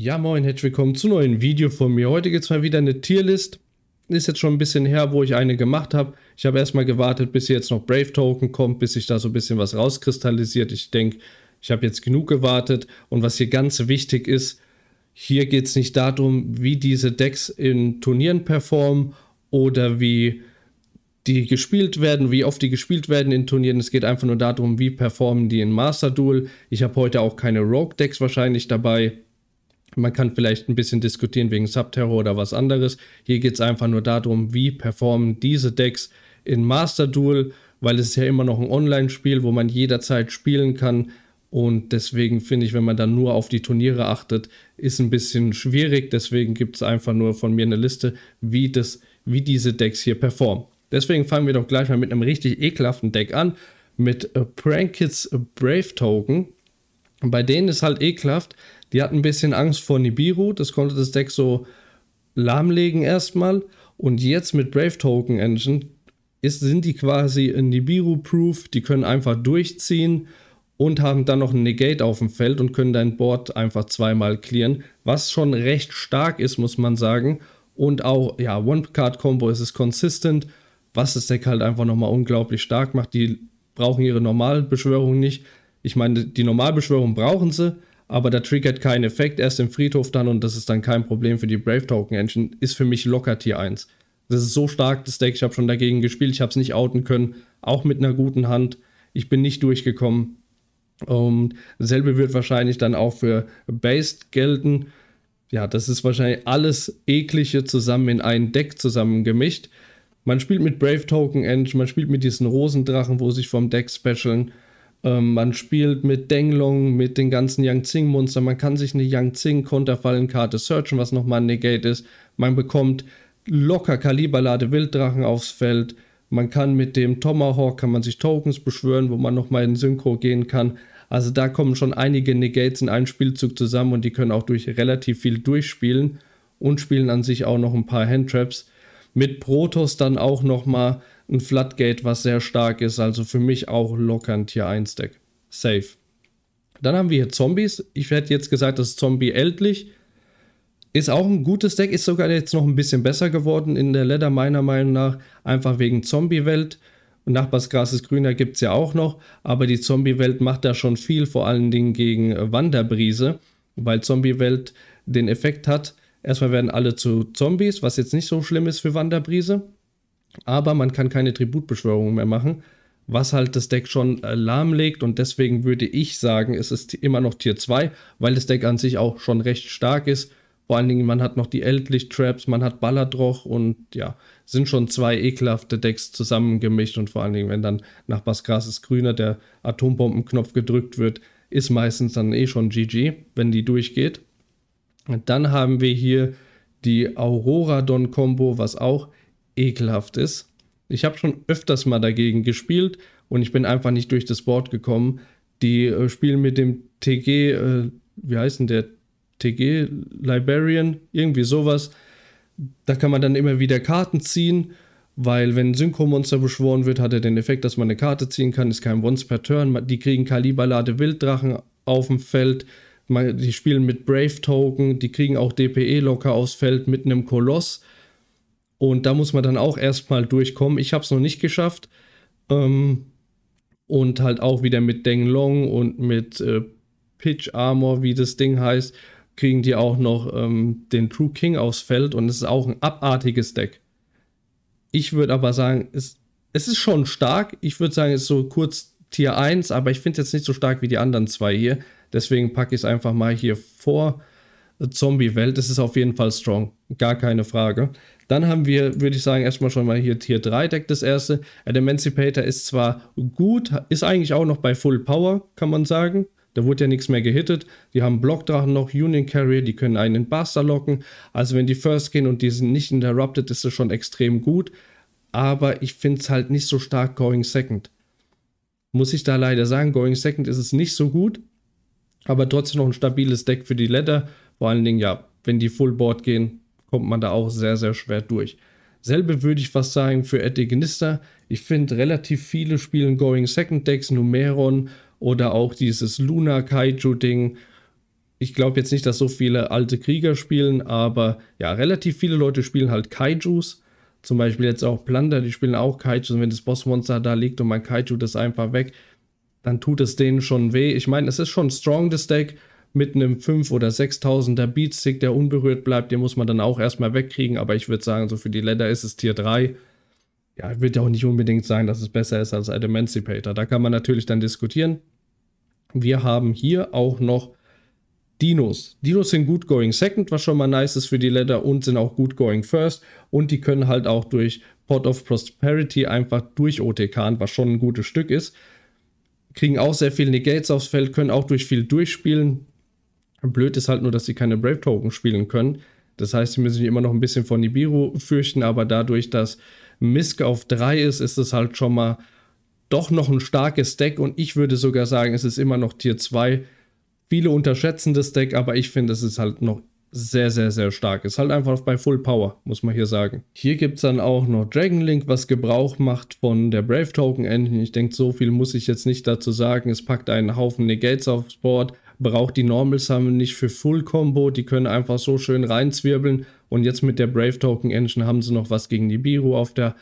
Ja moin, herzlich willkommen zu neuen Video von mir. Heute gibt es mal wieder eine Tierlist. Ist jetzt schon ein bisschen her, wo ich eine gemacht habe. Ich habe erstmal gewartet, bis hier jetzt noch Brave Token kommt, bis sich da so ein bisschen was rauskristallisiert. Ich denke, ich habe jetzt genug gewartet. Und was hier ganz wichtig ist, hier geht es nicht darum, wie diese Decks in Turnieren performen oder wie die gespielt werden, wie oft die gespielt werden in Turnieren. Es geht einfach nur darum, wie performen die in Master Duel. Ich habe heute auch keine Rogue Decks wahrscheinlich dabei man kann vielleicht ein bisschen diskutieren wegen Subterror oder was anderes. Hier geht es einfach nur darum, wie performen diese Decks in Master Duel, weil es ist ja immer noch ein Online-Spiel, wo man jederzeit spielen kann. Und deswegen finde ich, wenn man dann nur auf die Turniere achtet, ist ein bisschen schwierig. Deswegen gibt es einfach nur von mir eine Liste, wie, das, wie diese Decks hier performen. Deswegen fangen wir doch gleich mal mit einem richtig ekelhaften Deck an, mit äh, Prankids Brave Token. Bei denen ist halt ekelhaft, die hatten ein bisschen Angst vor Nibiru, das konnte das Deck so lahmlegen erstmal. Und jetzt mit Brave Token Engine ist, sind die quasi Nibiru-proof, die können einfach durchziehen und haben dann noch ein Negate auf dem Feld und können dein Board einfach zweimal clearen, was schon recht stark ist, muss man sagen. Und auch, ja, One-Card-Combo ist es consistent, was das Deck halt einfach nochmal unglaublich stark macht. Die brauchen ihre Normalbeschwörung nicht. Ich meine, die Normalbeschwörung brauchen sie, aber der Trick hat keinen Effekt, erst im Friedhof dann und das ist dann kein Problem für die Brave Token Engine, ist für mich locker Tier 1. Das ist so stark, das Deck, ich habe schon dagegen gespielt, ich habe es nicht outen können, auch mit einer guten Hand, ich bin nicht durchgekommen. Um, dasselbe wird wahrscheinlich dann auch für Based gelten. Ja, das ist wahrscheinlich alles eklige zusammen in ein Deck zusammengemischt. Man spielt mit Brave Token Engine, man spielt mit diesen Rosendrachen, wo sich vom Deck specialen. Ähm, man spielt mit Denglong, mit den ganzen yang monstern Man kann sich eine Yang-Tsing-Konterfallenkarte searchen, was nochmal ein Negate ist. Man bekommt locker Kaliberlade Wilddrachen aufs Feld. Man kann mit dem Tomahawk, kann man sich Tokens beschwören, wo man nochmal in Synchro gehen kann. Also da kommen schon einige Negates in einen Spielzug zusammen und die können auch durch relativ viel durchspielen und spielen an sich auch noch ein paar Handtraps. Mit Protoss dann auch nochmal ein Floodgate, was sehr stark ist. Also für mich auch locker ein Tier 1 Deck. Safe. Dann haben wir hier Zombies. Ich hätte jetzt gesagt, das ist Zombie ältlich. Ist auch ein gutes Deck, ist sogar jetzt noch ein bisschen besser geworden in der Ladder, meiner Meinung nach. Einfach wegen Zombie-Welt. Und Nachbarsgras ist grüner gibt es ja auch noch. Aber die Zombie-Welt macht da schon viel, vor allen Dingen gegen äh, Wanderbrise. Weil Zombie-Welt den Effekt hat, erstmal werden alle zu Zombies, was jetzt nicht so schlimm ist für Wanderbrise aber man kann keine Tributbeschwörungen mehr machen, was halt das Deck schon äh, lahmlegt und deswegen würde ich sagen, es ist immer noch Tier 2, weil das Deck an sich auch schon recht stark ist. Vor allen Dingen, man hat noch die Eldlicht-Traps, man hat Balladroch und ja, sind schon zwei ekelhafte Decks zusammengemischt und vor allen Dingen, wenn dann nach Basgrases Grüner der Atombombenknopf gedrückt wird, ist meistens dann eh schon GG, wenn die durchgeht. Und dann haben wir hier die Aurora Don Combo, was auch ekelhaft ist. Ich habe schon öfters mal dagegen gespielt und ich bin einfach nicht durch das Board gekommen. Die äh, spielen mit dem TG, äh, wie heißt denn der? TG Librarian, irgendwie sowas. Da kann man dann immer wieder Karten ziehen, weil wenn ein Synchro-Monster beschworen wird, hat er den Effekt, dass man eine Karte ziehen kann. Ist kein Once per Turn. Die kriegen Kaliberlade Wilddrachen auf dem Feld. Die spielen mit Brave Token, die kriegen auch DPE locker aufs Feld mit einem Koloss. Und da muss man dann auch erstmal durchkommen. Ich habe es noch nicht geschafft. Ähm, und halt auch wieder mit Deng Long und mit äh, Pitch Armor, wie das Ding heißt, kriegen die auch noch ähm, den True King aufs Feld. Und es ist auch ein abartiges Deck. Ich würde aber sagen, es, es ist schon stark. Ich würde sagen, es ist so kurz Tier 1, aber ich finde es jetzt nicht so stark wie die anderen zwei hier. Deswegen packe ich es einfach mal hier vor. Zombie-Welt, es ist auf jeden Fall strong, gar keine Frage. Dann haben wir, würde ich sagen, erstmal schon mal hier Tier 3 Deck das erste. Ad Emancipator ist zwar gut, ist eigentlich auch noch bei Full Power, kann man sagen. Da wurde ja nichts mehr gehittet. Die haben Blockdrachen noch, Union Carrier, die können einen in Buster locken. Also wenn die First gehen und die sind nicht interrupted, ist das schon extrem gut. Aber ich finde es halt nicht so stark Going Second. Muss ich da leider sagen, Going Second ist es nicht so gut. Aber trotzdem noch ein stabiles Deck für die Letter. Vor allen Dingen, ja, wenn die Full Board gehen, kommt man da auch sehr, sehr schwer durch. Selbe würde ich fast sagen für Etegenista. Ich finde relativ viele spielen Going Second Decks, Numeron oder auch dieses Luna Kaiju Ding. Ich glaube jetzt nicht, dass so viele alte Krieger spielen, aber ja, relativ viele Leute spielen halt Kaijus. Zum Beispiel jetzt auch Plunder, die spielen auch Kaijus. Und wenn das Bossmonster da liegt und mein Kaiju das einfach weg, dann tut es denen schon weh. Ich meine, es ist schon strong, das Deck, mit einem 5 oder 6000er Beatstick, der unberührt bleibt, den muss man dann auch erstmal wegkriegen, aber ich würde sagen, so für die Länder ist es Tier 3. Ja, ich würde auch nicht unbedingt sagen, dass es besser ist als ein Emancipator. Da kann man natürlich dann diskutieren. Wir haben hier auch noch Dinos. Dinos sind gut going second, was schon mal nice ist für die Letter und sind auch gut going first und die können halt auch durch Pot of Prosperity einfach durch OTK, was schon ein gutes Stück ist. Kriegen auch sehr viele Negates aufs Feld, können auch durch viel durchspielen. Blöd ist halt nur, dass sie keine Brave Token spielen können. Das heißt, sie müssen sich immer noch ein bisschen vor Nibiru fürchten, aber dadurch, dass Misk auf 3 ist, ist es halt schon mal doch noch ein starkes Deck und ich würde sogar sagen, es ist immer noch Tier 2. Viele unterschätzen das Deck, aber ich finde, es ist halt noch sehr, sehr, sehr stark. Ist halt einfach bei Full Power, muss man hier sagen. Hier gibt es dann auch noch Dragon Link, was Gebrauch macht von der Brave Token Engine. Ich denke, so viel muss ich jetzt nicht dazu sagen. Es packt einen Haufen Negates aufs Board, braucht die Normal Summon nicht für Full Combo, die können einfach so schön reinzwirbeln und jetzt mit der Brave Token Engine haben sie noch was gegen die Biru auf, der,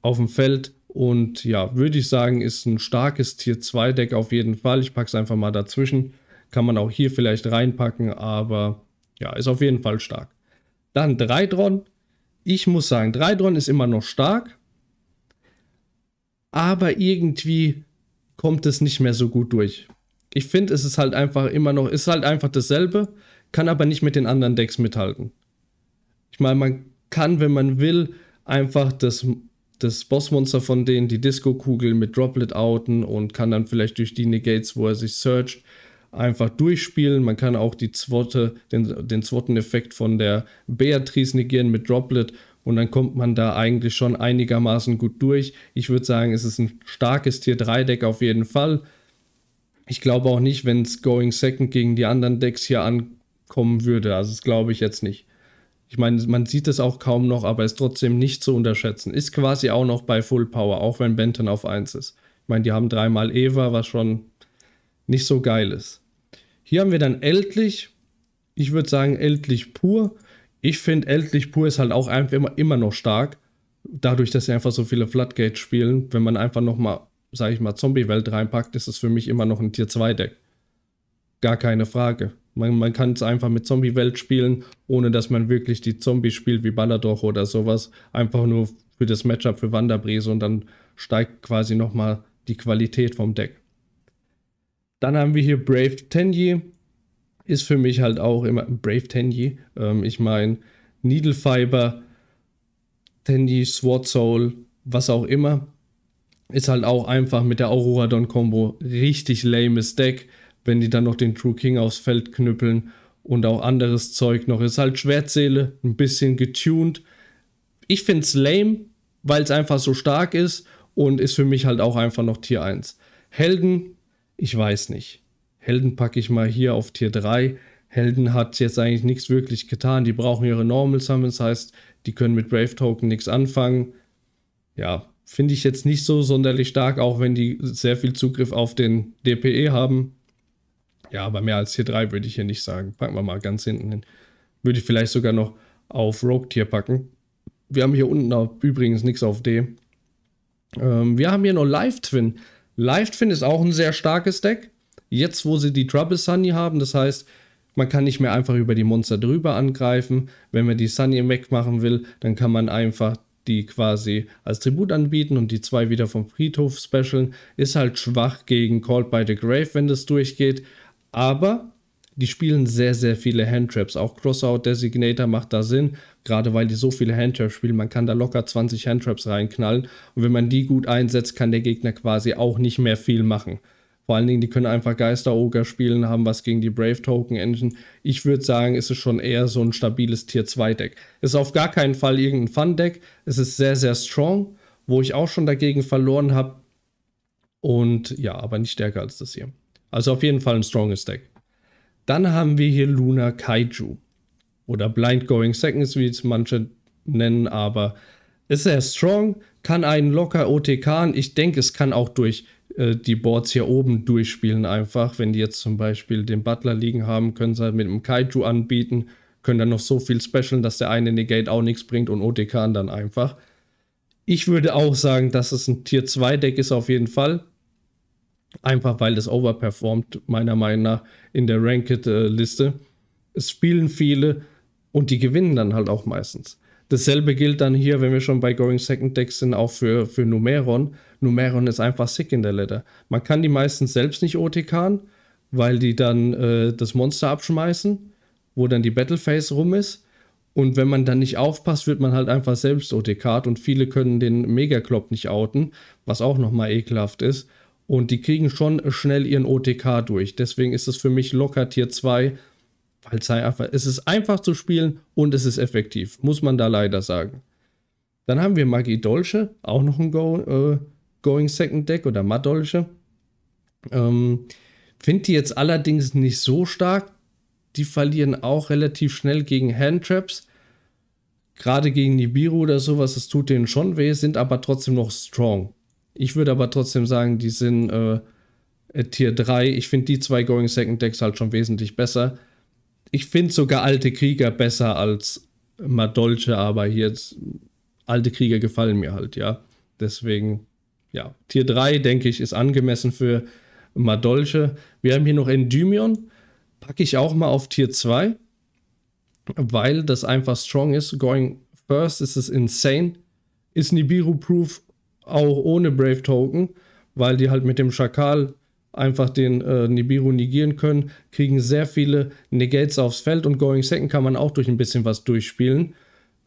auf dem Feld und ja, würde ich sagen, ist ein starkes Tier 2 Deck auf jeden Fall. Ich packe es einfach mal dazwischen, kann man auch hier vielleicht reinpacken, aber ja, ist auf jeden Fall stark. Dann Dreidron. Ich muss sagen, Dreidron ist immer noch stark, aber irgendwie kommt es nicht mehr so gut durch ich finde, es ist halt einfach immer noch, ist halt einfach dasselbe, kann aber nicht mit den anderen Decks mithalten. Ich meine, man kann, wenn man will, einfach das, das Bossmonster von denen, die Disco-Kugel mit Droplet outen und kann dann vielleicht durch die Negates, wo er sich searcht, einfach durchspielen. Man kann auch die Zwotte, den, den Zwotten-Effekt von der Beatrice negieren mit Droplet und dann kommt man da eigentlich schon einigermaßen gut durch. Ich würde sagen, es ist ein starkes Tier 3-Deck auf jeden Fall. Ich glaube auch nicht, wenn es Going Second gegen die anderen Decks hier ankommen würde. Also das glaube ich jetzt nicht. Ich meine, man sieht es auch kaum noch, aber ist trotzdem nicht zu unterschätzen. Ist quasi auch noch bei Full Power, auch wenn Benton auf 1 ist. Ich meine, die haben dreimal Eva, was schon nicht so geil ist. Hier haben wir dann Eltlich. Ich würde sagen, Eltlich pur. Ich finde, Eltlich pur ist halt auch einfach immer, immer noch stark. Dadurch, dass sie einfach so viele Floodgates spielen, wenn man einfach nochmal sage ich mal, Zombie-Welt reinpackt, ist es für mich immer noch ein Tier 2-Deck. Gar keine Frage. Man, man kann es einfach mit Zombie-Welt spielen, ohne dass man wirklich die Zombie spielt wie Balladoch oder sowas. Einfach nur für das Matchup für Wanderbrise und dann steigt quasi nochmal die Qualität vom Deck. Dann haben wir hier Brave Tenji. Ist für mich halt auch immer Brave Tenji. Ähm, ich meine, Needle Fiber, Tenji, Sword Soul, was auch immer ist halt auch einfach mit der Aurora-Don-Kombo richtig lames Deck, wenn die dann noch den True King aufs Feld knüppeln und auch anderes Zeug noch. Ist halt Schwertseele, ein bisschen getuned. Ich find's lame, weil es einfach so stark ist und ist für mich halt auch einfach noch Tier 1. Helden, ich weiß nicht. Helden packe ich mal hier auf Tier 3. Helden hat jetzt eigentlich nichts wirklich getan. Die brauchen ihre Normal Summons, heißt, die können mit Brave Token nichts anfangen. Ja, finde ich jetzt nicht so sonderlich stark, auch wenn die sehr viel Zugriff auf den DPE haben. Ja, aber mehr als Tier 3 würde ich hier nicht sagen. Packen wir mal ganz hinten hin. Würde ich vielleicht sogar noch auf Rogue Tier packen. Wir haben hier unten übrigens nichts auf D. Ähm, wir haben hier noch Live Twin. Live Twin ist auch ein sehr starkes Deck. Jetzt, wo sie die Trouble Sunny haben, das heißt, man kann nicht mehr einfach über die Monster drüber angreifen. Wenn man die Sunny wegmachen will, dann kann man einfach die quasi als Tribut anbieten und die zwei wieder vom Friedhof specialen, ist halt schwach gegen Called by the Grave, wenn das durchgeht. Aber die spielen sehr, sehr viele Handtraps. Auch Crossout Designator macht da Sinn, gerade weil die so viele Handtraps spielen. Man kann da locker 20 Handtraps reinknallen und wenn man die gut einsetzt, kann der Gegner quasi auch nicht mehr viel machen. Vor allen Dingen, die können einfach geister Ogre spielen, haben was gegen die Brave-Token-Engine. Ich würde sagen, es ist schon eher so ein stabiles Tier-2-Deck. Ist auf gar keinen Fall irgendein Fun-Deck. Es ist sehr, sehr strong, wo ich auch schon dagegen verloren habe. Und ja, aber nicht stärker als das hier. Also auf jeden Fall ein stronges Deck. Dann haben wir hier Luna Kaiju. Oder Blind Going Seconds, wie es manche nennen, aber ist sehr strong, kann einen locker OTKen. Ich denke, es kann auch durch äh, die Boards hier oben durchspielen einfach. Wenn die jetzt zum Beispiel den Butler liegen haben, können sie halt mit einem Kaiju anbieten, können dann noch so viel specialen, dass der eine Negate auch nichts bringt und OTK dann einfach. Ich würde auch sagen, dass es ein Tier 2 Deck ist auf jeden Fall. Einfach weil es overperformt, meiner Meinung nach, in der Ranked-Liste. Äh, es spielen viele und die gewinnen dann halt auch meistens. Dasselbe gilt dann hier, wenn wir schon bei Going Second Decks sind, auch für, für Numeron. Numeron ist einfach sick in der Letter. Man kann die meistens selbst nicht OTKen, weil die dann äh, das Monster abschmeißen, wo dann die Battle Phase rum ist. Und wenn man dann nicht aufpasst, wird man halt einfach selbst OTKt und viele können den Megaclop nicht outen, was auch nochmal ekelhaft ist. Und die kriegen schon schnell ihren OTK durch. Deswegen ist es für mich locker Tier 2 weil es ist einfach zu spielen und es ist effektiv, muss man da leider sagen. Dann haben wir Magie Dolce, auch noch ein Go, äh, Going Second Deck oder Matt Dolce. Ähm, Finde die jetzt allerdings nicht so stark. Die verlieren auch relativ schnell gegen Handtraps. Gerade gegen Nibiru oder sowas, das tut denen schon weh, sind aber trotzdem noch strong. Ich würde aber trotzdem sagen, die sind äh, Tier 3. Ich finde die zwei Going Second Decks halt schon wesentlich besser ich finde sogar alte Krieger besser als Madolche, aber jetzt alte Krieger gefallen mir halt, ja. Deswegen, ja, Tier 3, denke ich, ist angemessen für Madolche. Wir haben hier noch Endymion, packe ich auch mal auf Tier 2, weil das einfach strong ist. Going first ist es insane. Ist Nibiru-proof auch ohne Brave Token, weil die halt mit dem Schakal einfach den äh, Nibiru negieren können, kriegen sehr viele Negates aufs Feld und Going Second kann man auch durch ein bisschen was durchspielen.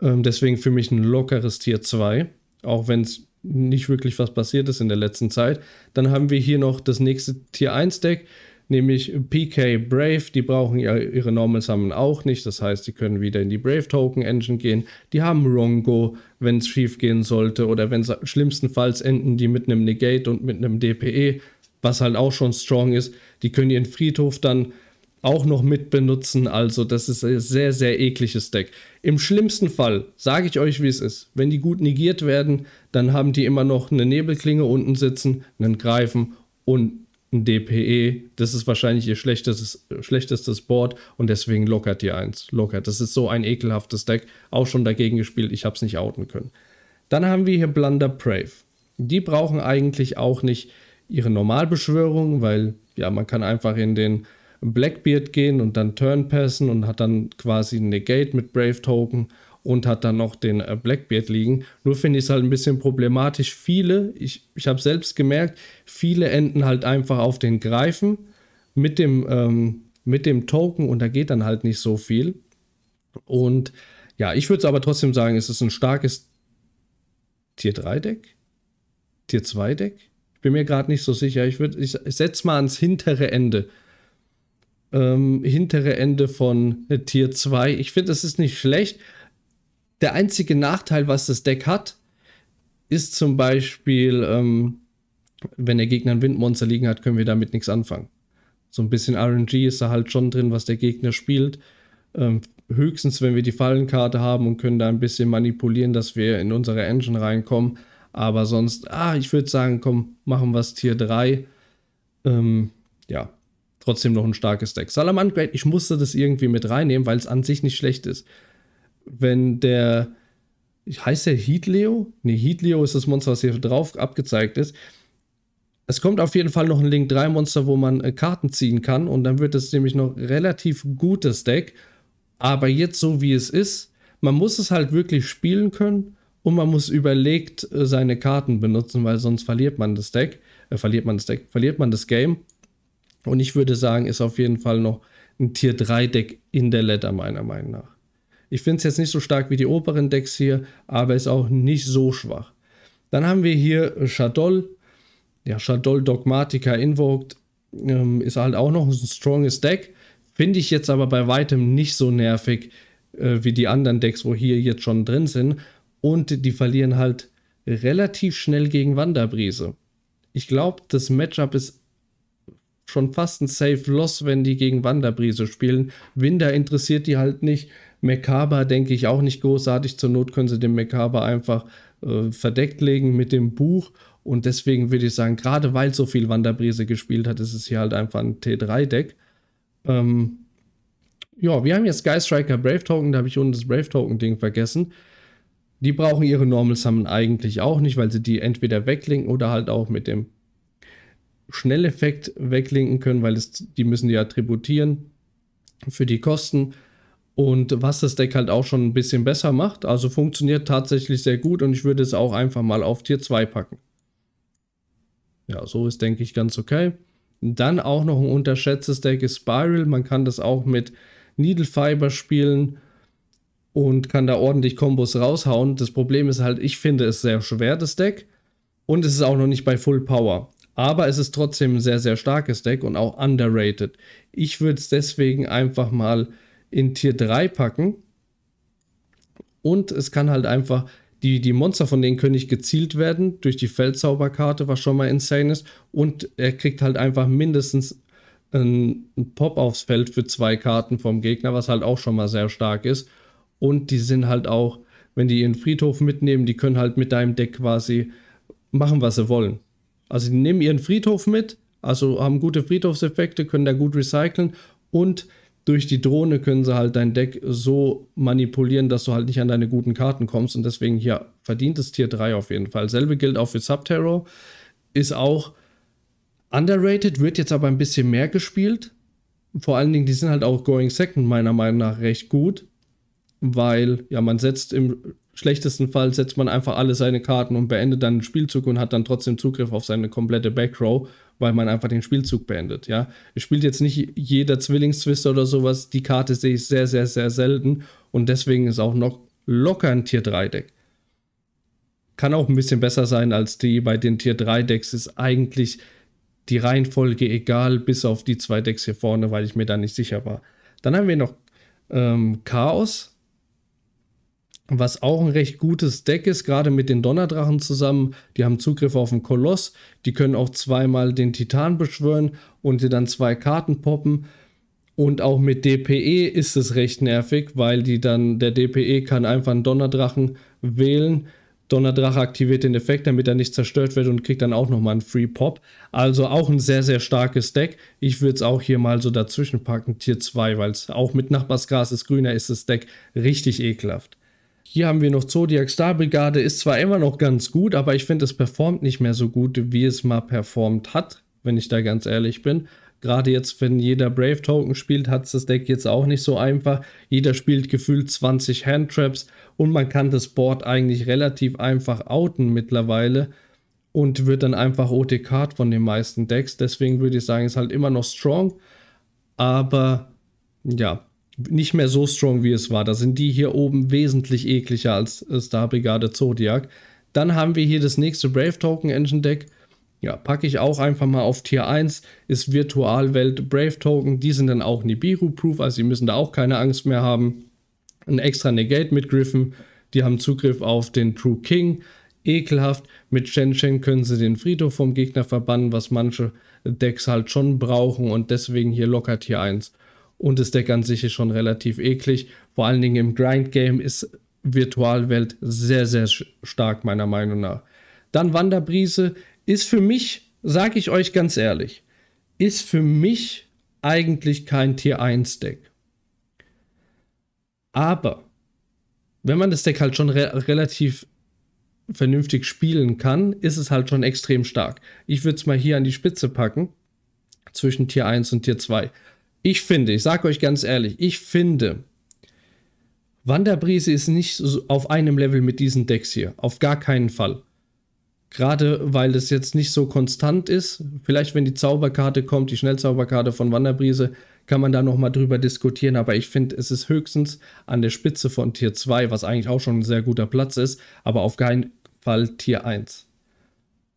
Ähm, deswegen für mich ein lockeres Tier 2, auch wenn es nicht wirklich was passiert ist in der letzten Zeit. Dann haben wir hier noch das nächste Tier 1 Deck, nämlich PK Brave. Die brauchen ja ihre Normal Summon auch nicht, das heißt, die können wieder in die Brave Token Engine gehen. Die haben Rongo, wenn es schief gehen sollte oder wenn es schlimmstenfalls enden die mit einem Negate und mit einem DPE was halt auch schon strong ist. Die können ihren Friedhof dann auch noch mit benutzen. Also, das ist ein sehr, sehr ekliges Deck. Im schlimmsten Fall, sage ich euch, wie es ist, wenn die gut negiert werden, dann haben die immer noch eine Nebelklinge unten sitzen, einen Greifen und ein DPE. Das ist wahrscheinlich ihr schlechtestes, schlechtestes Board und deswegen lockert ihr eins. Lockert. Das ist so ein ekelhaftes Deck. Auch schon dagegen gespielt. Ich habe es nicht outen können. Dann haben wir hier Blunder Brave. Die brauchen eigentlich auch nicht ihre Normalbeschwörung, weil ja, man kann einfach in den Blackbeard gehen und dann Turn passen und hat dann quasi Negate mit Brave Token und hat dann noch den äh, Blackbeard liegen. Nur finde ich es halt ein bisschen problematisch. Viele, ich, ich habe selbst gemerkt, viele enden halt einfach auf den Greifen mit dem, ähm, mit dem Token und da geht dann halt nicht so viel. Und ja, ich würde es aber trotzdem sagen, es ist ein starkes Tier 3 Deck, Tier 2 Deck bin mir gerade nicht so sicher. Ich, würd, ich setze mal ans hintere Ende. Ähm, hintere Ende von äh, Tier 2. Ich finde, das ist nicht schlecht. Der einzige Nachteil, was das Deck hat, ist zum Beispiel, ähm, wenn der Gegner ein Windmonster liegen hat, können wir damit nichts anfangen. So ein bisschen RNG ist da halt schon drin, was der Gegner spielt. Ähm, höchstens, wenn wir die Fallenkarte haben und können da ein bisschen manipulieren, dass wir in unsere Engine reinkommen. Aber sonst, ah, ich würde sagen, komm, machen wir es Tier 3. Ähm, ja, trotzdem noch ein starkes Deck. Salaman Great, ich musste das irgendwie mit reinnehmen, weil es an sich nicht schlecht ist. Wenn der, heißt der Heatleo? Ne, Heatleo ist das Monster, was hier drauf abgezeigt ist. Es kommt auf jeden Fall noch ein Link 3 Monster, wo man äh, Karten ziehen kann und dann wird es nämlich noch relativ gutes Deck. Aber jetzt so wie es ist, man muss es halt wirklich spielen können und man muss überlegt äh, seine Karten benutzen, weil sonst verliert man das Deck, äh, verliert man das Deck, verliert man das Game. Und ich würde sagen, ist auf jeden Fall noch ein Tier 3 Deck in der Letter meiner Meinung nach. Ich finde es jetzt nicht so stark wie die oberen Decks hier, aber ist auch nicht so schwach. Dann haben wir hier äh, Shadol. Ja, Shadol Dogmatica Invoked ähm, ist halt auch noch ein stronges Deck. Finde ich jetzt aber bei weitem nicht so nervig äh, wie die anderen Decks, wo hier jetzt schon drin sind, und die verlieren halt relativ schnell gegen Wanderbrise. Ich glaube, das Matchup ist schon fast ein Safe Loss, wenn die gegen Wanderbrise spielen. Winder interessiert die halt nicht. Mekaba denke ich auch nicht großartig. Zur Not können sie den Mekaba einfach äh, verdeckt legen mit dem Buch. Und deswegen würde ich sagen, gerade weil so viel Wanderbrise gespielt hat, ist es hier halt einfach ein T3-Deck. Ähm, ja, wir haben jetzt Sky Striker Brave Token. Da habe ich unten das Brave Token-Ding vergessen. Die brauchen ihre Normal Summon eigentlich auch nicht, weil sie die entweder weglinken oder halt auch mit dem Schnelleffekt weglinken können, weil es, die müssen die attributieren für die Kosten. Und was das Deck halt auch schon ein bisschen besser macht, also funktioniert tatsächlich sehr gut und ich würde es auch einfach mal auf Tier 2 packen. Ja, so ist, denke ich, ganz okay. Dann auch noch ein unterschätztes Deck ist Spiral. Man kann das auch mit Needle Fiber spielen und kann da ordentlich Kombos raushauen. Das Problem ist halt, ich finde es sehr schwer, das Deck. Und es ist auch noch nicht bei Full Power. Aber es ist trotzdem ein sehr, sehr starkes Deck und auch underrated. Ich würde es deswegen einfach mal in Tier 3 packen. Und es kann halt einfach, die, die Monster von denen können nicht gezielt werden durch die Feldzauberkarte, was schon mal insane ist. Und er kriegt halt einfach mindestens einen Pop aufs Feld für zwei Karten vom Gegner, was halt auch schon mal sehr stark ist. Und die sind halt auch, wenn die ihren Friedhof mitnehmen, die können halt mit deinem Deck quasi machen, was sie wollen. Also die nehmen ihren Friedhof mit, also haben gute Friedhofseffekte, können da gut recyceln und durch die Drohne können sie halt dein Deck so manipulieren, dass du halt nicht an deine guten Karten kommst und deswegen hier verdient verdientes Tier 3 auf jeden Fall. Selbe gilt auch für Subterror. Ist auch underrated, wird jetzt aber ein bisschen mehr gespielt. Vor allen Dingen, die sind halt auch Going Second meiner Meinung nach recht gut weil ja man setzt im schlechtesten Fall setzt man einfach alle seine Karten und beendet dann den Spielzug und hat dann trotzdem Zugriff auf seine komplette Backrow, weil man einfach den Spielzug beendet, ja. Es spielt jetzt nicht jeder Zwillingstwister oder sowas, die Karte sehe ich sehr, sehr, sehr selten und deswegen ist auch noch locker ein Tier 3 Deck. Kann auch ein bisschen besser sein als die bei den Tier 3 Decks ist eigentlich die Reihenfolge egal, bis auf die zwei Decks hier vorne, weil ich mir da nicht sicher war. Dann haben wir noch ähm, Chaos, was auch ein recht gutes Deck ist, gerade mit den Donnerdrachen zusammen. Die haben Zugriff auf den Koloss, die können auch zweimal den Titan beschwören und dir dann zwei Karten poppen. Und auch mit DPE ist es recht nervig, weil die dann, der DPE kann einfach einen Donnerdrachen wählen. Donnerdrache aktiviert den Effekt, damit er nicht zerstört wird und kriegt dann auch nochmal einen Free Pop. Also auch ein sehr, sehr starkes Deck. Ich würde es auch hier mal so dazwischen packen, Tier 2, weil es auch mit Nachbarsgras ist grüner, ist das Deck richtig ekelhaft. Hier haben wir noch Zodiac Star Brigade, ist zwar immer noch ganz gut, aber ich finde, es performt nicht mehr so gut, wie es mal performt hat, wenn ich da ganz ehrlich bin. Gerade jetzt, wenn jeder Brave Token spielt, hat das Deck jetzt auch nicht so einfach. Jeder spielt gefühlt 20 Handtraps und man kann das Board eigentlich relativ einfach outen mittlerweile und wird dann einfach OT-Card von den meisten Decks. Deswegen würde ich sagen, ist halt immer noch strong. Aber ja, nicht mehr so strong, wie es war. Da sind die hier oben wesentlich ekliger als Star Brigade Zodiac. Dann haben wir hier das nächste Brave Token Engine Deck. Ja, packe ich auch einfach mal auf Tier 1, ist Virtualwelt Brave Token. Die sind dann auch Nibiru-proof, also sie müssen da auch keine Angst mehr haben. Ein extra Negate mit Griffin. die haben Zugriff auf den True King. Ekelhaft, mit Shen Shen können sie den Friedhof vom Gegner verbannen, was manche Decks halt schon brauchen und deswegen hier locker Tier 1 und das Deck an sich ist schon relativ eklig. Vor allen Dingen im Grind-Game ist Virtualwelt sehr, sehr stark, meiner Meinung nach. Dann Wanderbrise ist für mich, sage ich euch ganz ehrlich, ist für mich eigentlich kein Tier 1 Deck. Aber wenn man das Deck halt schon re relativ vernünftig spielen kann, ist es halt schon extrem stark. Ich würde es mal hier an die Spitze packen, zwischen Tier 1 und Tier 2. Ich finde, ich sage euch ganz ehrlich, ich finde, Wanderbrise ist nicht so auf einem Level mit diesen Decks hier. Auf gar keinen Fall. Gerade weil es jetzt nicht so konstant ist. Vielleicht, wenn die Zauberkarte kommt, die Schnellzauberkarte von Wanderbrise, kann man da nochmal drüber diskutieren. Aber ich finde, es ist höchstens an der Spitze von Tier 2, was eigentlich auch schon ein sehr guter Platz ist, aber auf keinen Fall Tier 1.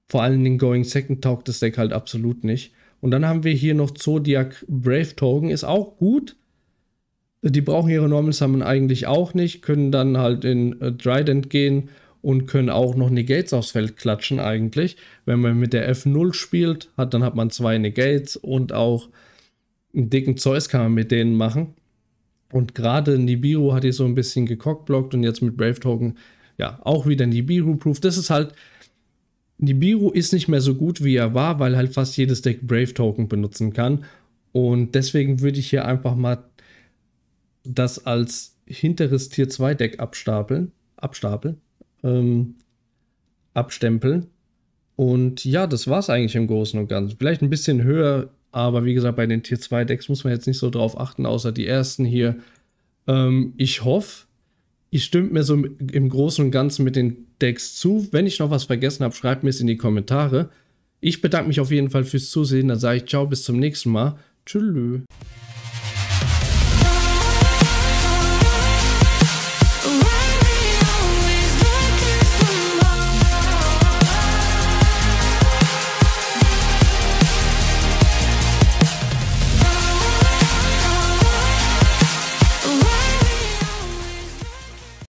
Vor allen Dingen Going Second taugt das Deck halt absolut nicht. Und dann haben wir hier noch Zodiac Brave Token, ist auch gut. Die brauchen ihre Normal Summon eigentlich auch nicht, können dann halt in äh, Trident gehen und können auch noch Negates aufs Feld klatschen eigentlich. Wenn man mit der F0 spielt, hat, dann hat man zwei Negates und auch einen dicken Zeus kann man mit denen machen. Und gerade Nibiru hat hier so ein bisschen gecockblockt und jetzt mit Brave Token, ja, auch wieder Nibiru-Proof. Das ist halt Nibiru ist nicht mehr so gut, wie er war, weil halt fast jedes Deck Brave Token benutzen kann. Und deswegen würde ich hier einfach mal das als hinteres Tier 2 Deck abstapeln, abstapeln, ähm, abstempeln. Und ja, das war es eigentlich im Großen und Ganzen. Vielleicht ein bisschen höher, aber wie gesagt, bei den Tier 2 Decks muss man jetzt nicht so drauf achten, außer die ersten hier. Ähm, ich hoffe, ich stimme mir so im Großen und Ganzen mit den Decks zu. Wenn ich noch was vergessen habe, schreibt mir es in die Kommentare. Ich bedanke mich auf jeden Fall fürs Zusehen. Dann sage ich ciao, bis zum nächsten Mal. Tschüss.